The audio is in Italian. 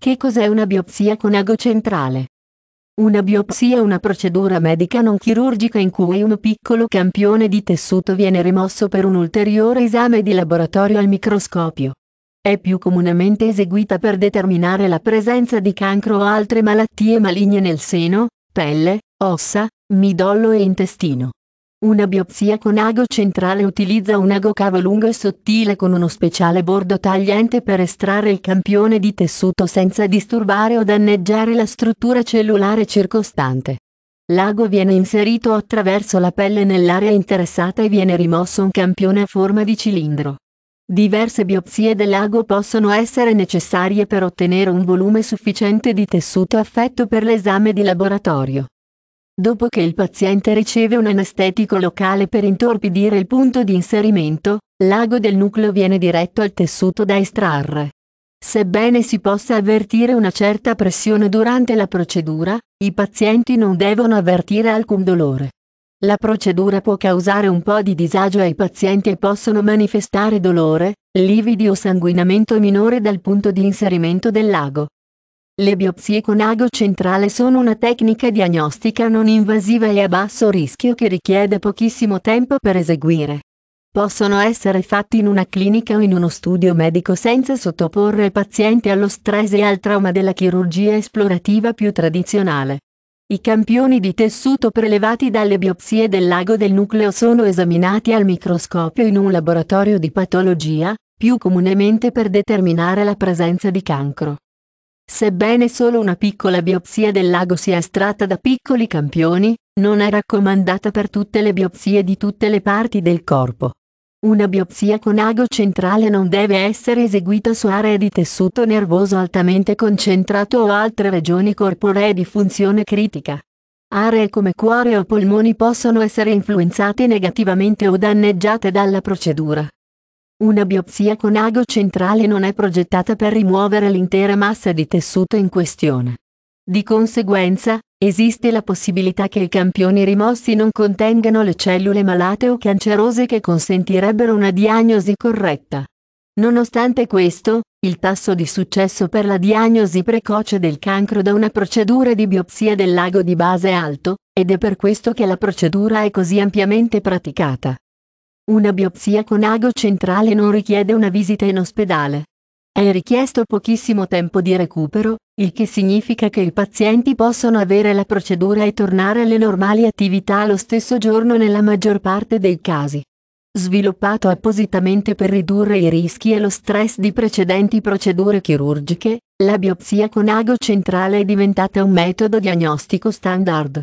Che cos'è una biopsia con ago centrale? Una biopsia è una procedura medica non chirurgica in cui un piccolo campione di tessuto viene rimosso per un ulteriore esame di laboratorio al microscopio. È più comunemente eseguita per determinare la presenza di cancro o altre malattie maligne nel seno, pelle, ossa, midollo e intestino. Una biopsia con ago centrale utilizza un ago cavo lungo e sottile con uno speciale bordo tagliente per estrarre il campione di tessuto senza disturbare o danneggiare la struttura cellulare circostante. L'ago viene inserito attraverso la pelle nell'area interessata e viene rimosso un campione a forma di cilindro. Diverse biopsie dell'ago possono essere necessarie per ottenere un volume sufficiente di tessuto affetto per l'esame di laboratorio. Dopo che il paziente riceve un anestetico locale per intorpidire il punto di inserimento, l'ago del nucleo viene diretto al tessuto da estrarre. Sebbene si possa avvertire una certa pressione durante la procedura, i pazienti non devono avvertire alcun dolore. La procedura può causare un po' di disagio ai pazienti e possono manifestare dolore, lividi o sanguinamento minore dal punto di inserimento dell'ago. Le biopsie con ago centrale sono una tecnica diagnostica non invasiva e a basso rischio che richiede pochissimo tempo per eseguire. Possono essere fatti in una clinica o in uno studio medico senza sottoporre il paziente allo stress e al trauma della chirurgia esplorativa più tradizionale. I campioni di tessuto prelevati dalle biopsie del lago del nucleo sono esaminati al microscopio in un laboratorio di patologia, più comunemente per determinare la presenza di cancro. Sebbene solo una piccola biopsia del lago sia estratta da piccoli campioni, non è raccomandata per tutte le biopsie di tutte le parti del corpo. Una biopsia con ago centrale non deve essere eseguita su aree di tessuto nervoso altamente concentrato o altre regioni corporee di funzione critica. Aree come cuore o polmoni possono essere influenzate negativamente o danneggiate dalla procedura. Una biopsia con ago centrale non è progettata per rimuovere l'intera massa di tessuto in questione. Di conseguenza, esiste la possibilità che i campioni rimossi non contengano le cellule malate o cancerose che consentirebbero una diagnosi corretta. Nonostante questo, il tasso di successo per la diagnosi precoce del cancro da una procedura di biopsia del lago di base è alto, ed è per questo che la procedura è così ampiamente praticata. Una biopsia con ago centrale non richiede una visita in ospedale. È richiesto pochissimo tempo di recupero, il che significa che i pazienti possono avere la procedura e tornare alle normali attività lo stesso giorno nella maggior parte dei casi. Sviluppato appositamente per ridurre i rischi e lo stress di precedenti procedure chirurgiche, la biopsia con ago centrale è diventata un metodo diagnostico standard.